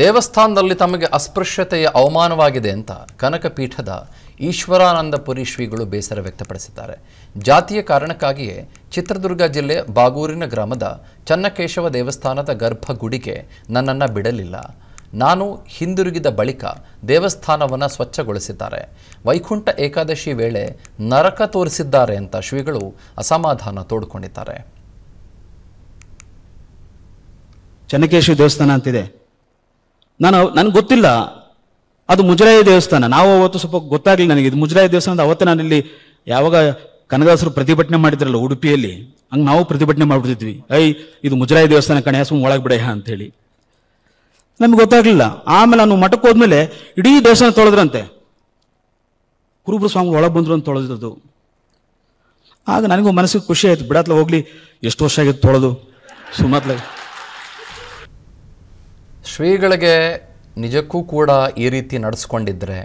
ದೇವಸ್ಥಾನದಲ್ಲಿ ತಮಗೆ ಅಸ್ಪೃಶ್ಯತೆಯ ಅವಮಾನವಾಗಿದೆ ಅಂತ ಕನಕಪೀಠದ ಈಶ್ವರಾನಂದಪುರಿ ಶ್ರೀಗಳು ಬೇಸರ ವ್ಯಕ್ತಪಡಿಸಿದ್ದಾರೆ ಜಾತಿಯ ಕಾರಣಕ್ಕಾಗಿಯೇ ಚಿತ್ರದುರ್ಗ ಜಿಲ್ಲೆ ಬಾಗೂರಿನ ಗ್ರಾಮದ ಚನ್ನಕೇಶವ ದೇವಸ್ಥಾನದ ಗರ್ಭಗುಡಿಗೆ ನನ್ನನ್ನು ಬಿಡಲಿಲ್ಲ ನಾನು ಹಿಂದಿರುಗಿದ ಬಳಿಕ ದೇವಸ್ಥಾನವನ್ನು ಸ್ವಚ್ಛಗೊಳಿಸಿದ್ದಾರೆ ವೈಕುಂಠ ಏಕಾದಶಿ ವೇಳೆ ನರಕ ತೋರಿಸಿದ್ದಾರೆ ಅಂತ ಶ್ರೀಗಳು ಅಸಮಾಧಾನ ತೋಡಿಕೊಂಡಿದ್ದಾರೆ ಚನ್ನಕೇಶವ ದೇವಸ್ಥಾನ ಅಂತಿದೆ ನಾನು ನನಗೆ ಗೊತ್ತಿಲ್ಲ ಅದು ಮುಜರಾಯ ದೇವಸ್ಥಾನ ನಾವು ಅವತ್ತು ಸ್ವಲ್ಪ ಗೊತ್ತಾಗಲಿಲ್ಲ ನನಗೆ ಇದು ಮುಜರಾಯ ದೇವಸ್ಥಾನ ಅವತ್ತೇ ನಾನಿಲ್ಲಿ ಯಾವಾಗ ಕನದಾಸರು ಪ್ರತಿಭಟನೆ ಮಾಡಿದ್ರಲ್ಲ ಉಡುಪಿಯಲ್ಲಿ ಹಂಗೆ ನಾವು ಪ್ರತಿಭಟನೆ ಮಾಡಿಬಿಡ್ತಿದ್ವಿ ಐ ಇದು ಮುಜರಾಯ ದೇವಸ್ಥಾನ ಕಣ್ಯಾ ಸುಮ್ಮನೆ ಒಳಗೆ ಅಂತ ಹೇಳಿ ನಮ್ಗೆ ಗೊತ್ತಾಗಲಿಲ್ಲ ಆಮೇಲೆ ನಾನು ಮಠಕ್ಕೆ ಹೋದ್ಮೇಲೆ ಇಡೀ ದೇವಸ್ಥಾನ ತೊಳೆದ್ರಂತೆ ಕುರುಬ್ರು ಸ್ವಾಮಿ ಒಳಗೆ ಬಂದರು ಅಂತ ತೊಳೆದದು ಆಗ ನನಗೂ ಮನಸ್ಸಿಗೆ ಖುಷಿ ಆಯ್ತು ಬಿಡತ್ಲ ಹೋಗ್ಲಿ ಎಷ್ಟು ವರ್ಷ ಆಗಿತ್ತು ತೊಳೆದು ಸುಮಾತ್ಲಾಗಿ ಶ್ರೀಗಳಿಗೆ ನಿಜಕ್ಕೂ ಕೂಡ ಈ ರೀತಿ ನಡೆಸ್ಕೊಂಡಿದ್ದರೆ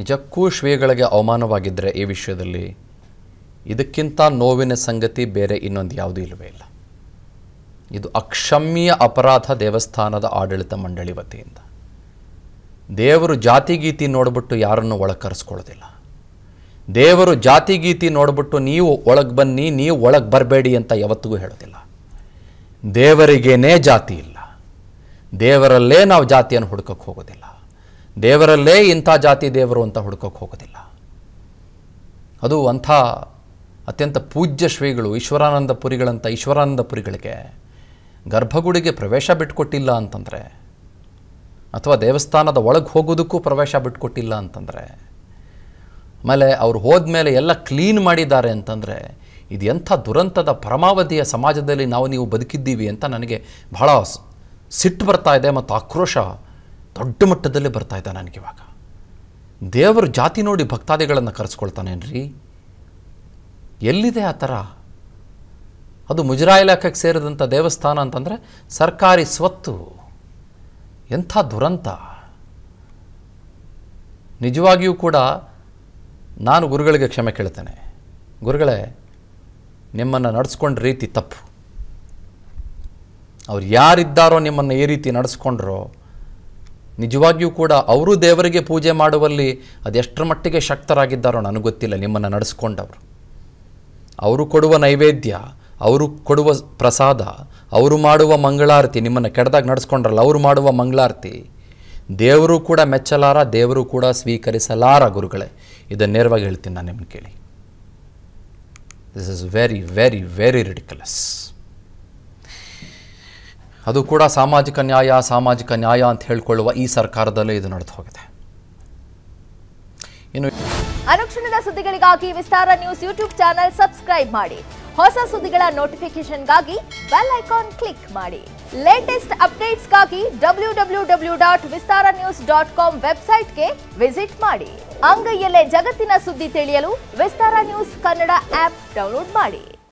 ನಿಜಕ್ಕೂ ಶ್ರೀಗಳಿಗೆ ಅವಮಾನವಾಗಿದ್ದರೆ ಈ ವಿಷಯದಲ್ಲಿ ಇದಕ್ಕಿಂತ ನೋವಿನ ಸಂಗತಿ ಬೇರೆ ಇನ್ನೊಂದು ಯಾವುದೂ ಇಲ್ಲವೇ ಇಲ್ಲ ಇದು ಅಕ್ಷಮ್ಯ ಅಪರಾಧ ದೇವಸ್ಥಾನದ ಆಡಳಿತ ಮಂಡಳಿ ವತಿಯಿಂದ ದೇವರು ಜಾತಿಗೀತಿ ನೋಡಿಬಿಟ್ಟು ಯಾರನ್ನು ಒಳಗೆ ದೇವರು ಜಾತಿಗೀತಿ ನೋಡಿಬಿಟ್ಟು ನೀವು ಒಳಗೆ ಬನ್ನಿ ನೀವು ಒಳಗೆ ಬರಬೇಡಿ ಅಂತ ಯಾವತ್ತಿಗೂ ಹೇಳೋದಿಲ್ಲ ದೇವರಿಗೇನೇ ಜಾತಿ ಇಲ್ಲ ದೇವರಲ್ಲೇ ನಾವು ಜಾತಿಯನ್ನು ಹುಡುಕಕ್ಕೆ ಹೋಗೋದಿಲ್ಲ ದೇವರಲ್ಲೇ ಇಂಥ ಜಾತಿ ದೇವರು ಅಂತ ಹುಡುಕಕ್ಕೆ ಹೋಗೋದಿಲ್ಲ ಅದು ಅಂಥ ಅತ್ಯಂತ ಪೂಜ್ಯ ಶ್ರೀಗಳು ಈಶ್ವರಾನಂದ ಪುರಿಗಳಂಥ ಈಶ್ವರಾನಂದ ಪುರಿಗಳಿಗೆ ಗರ್ಭಗುಡಿಗೆ ಪ್ರವೇಶ ಬಿಟ್ಕೊಟ್ಟಿಲ್ಲ ಅಂತಂದರೆ ಅಥವಾ ದೇವಸ್ಥಾನದ ಒಳಗೆ ಹೋಗೋದಕ್ಕೂ ಪ್ರವೇಶ ಬಿಟ್ಕೊಟ್ಟಿಲ್ಲ ಅಂತಂದರೆ ಆಮೇಲೆ ಅವ್ರು ಹೋದ ಮೇಲೆ ಎಲ್ಲ ಕ್ಲೀನ್ ಮಾಡಿದ್ದಾರೆ ಅಂತಂದರೆ ಇದು ಎಂಥ ದುರಂತದ ಪರಮಾವಧಿಯ ಸಮಾಜದಲ್ಲಿ ನಾವು ನೀವು ಬದುಕಿದ್ದೀವಿ ಅಂತ ನನಗೆ ಬಹಳ ಸಿಟ್ಟು ಬರ್ತಾ ಇದೆ ಮತ್ತು ಆಕ್ರೋಶ ದೊಡ್ಡ ಮಟ್ಟದಲ್ಲಿ ಬರ್ತಾ ಇದೆ ನನಗಿವಾಗ ದೇವರು ಜಾತಿ ನೋಡಿ ಭಕ್ತಾದಿಗಳನ್ನು ಕರೆಸ್ಕೊಳ್ತಾನೇನ್ರಿ ಎಲ್ಲಿದೆ ಆ ಥರ ಅದು ಮುಜರಾ ಇಲಾಖೆಗೆ ಸೇರಿದಂಥ ದೇವಸ್ಥಾನ ಅಂತಂದರೆ ಸರ್ಕಾರಿ ಸ್ವತ್ತು ಎಂಥ ದುರಂತ ನಿಜವಾಗಿಯೂ ಕೂಡ ನಾನು ಗುರುಗಳಿಗೆ ಕ್ಷಮೆ ಕೇಳ್ತೇನೆ ಗುರುಗಳೇ ನಿಮ್ಮನ್ನು ನಡೆಸ್ಕೊಂಡ ರೀತಿ ತಪ್ಪು ಅವ್ರು ಯಾರಿದ್ದಾರೋ ನಿಮ್ಮನ್ನು ಈ ರೀತಿ ನಡೆಸ್ಕೊಂಡ್ರೋ ನಿಜವಾಗಿಯೂ ಕೂಡ ಅವರು ದೇವರಿಗೆ ಪೂಜೆ ಮಾಡುವಲ್ಲಿ ಅದೆಷ್ಟರ ಮಟ್ಟಿಗೆ ಶಕ್ತರಾಗಿದ್ದಾರೋ ನನಗೆ ಗೊತ್ತಿಲ್ಲ ನಿಮ್ಮನ್ನು ನಡೆಸ್ಕೊಂಡವರು ಅವರು ಕೊಡುವ ನೈವೇದ್ಯ ಅವರು ಕೊಡುವ ಪ್ರಸಾದ ಅವರು ಮಾಡುವ ಮಂಗಳಾರತಿ ನಿಮ್ಮನ್ನು ಕೆಡದಾಗ ನಡೆಸ್ಕೊಂಡ್ರಲ್ಲ ಅವರು ಮಾಡುವ ಮಂಗಳಾರತಿ ದೇವರು ಕೂಡ ಮೆಚ್ಚಲಾರ ದೇವರು ಕೂಡ ಸ್ವೀಕರಿಸಲಾರ ಗುರುಗಳೇ ಇದನ್ನು ನೇರವಾಗಿ ಹೇಳ್ತೀನಿ ನಾನು ನಿಮ್ಮನ್ನು ಕೇಳಿ this is very very very ridiculous ಅದು ಕೂಡ ಸಾಮಾಜಿಕ ನ್ಯಾಯ ಸಾಮಾಜಿಕ ನ್ಯಾಯ ಅಂತ ಹೇಳಿಕೊಳ್ಳುವ ಈ ಸರ್ಕಾರದಲ್ಲೇ ಇದು ನಡೆದು ಹೋಗಿದೆ ಇನ್ನು ಅನುಕ್ಷಣದ ಸುದ್ದಿಗಳಿಗಾಗಿ Vistara news YouTube channel subscribe ಮಾಡಿ ಹೊಸ ಸುದ್ದಿಗಳ ನೋಟಿಫಿಕೇಶನ್ಗಾಗಿ ಬೆಲ್ ಐಕಾನ್ ಕ್ಲಿಕ್ ಮಾಡಿ ಲೇಟೆಸ್ಟ್ ಅಪ್ಡೇಟ್ಸ್ಗಾಗಿ W W W dot Vistara news dot com ವೆಬ್ಸೈಟ್ಗೆ ವಿಸಿಟ್ ಮಾಡಿ ಅಂಗೈಯಲ್ಲೇ ಜಗತ್ತಿನ ಸುದ್ದಿ ತಿಳಿಯಲು Vistara news Kannada app download ಮಾಡಿ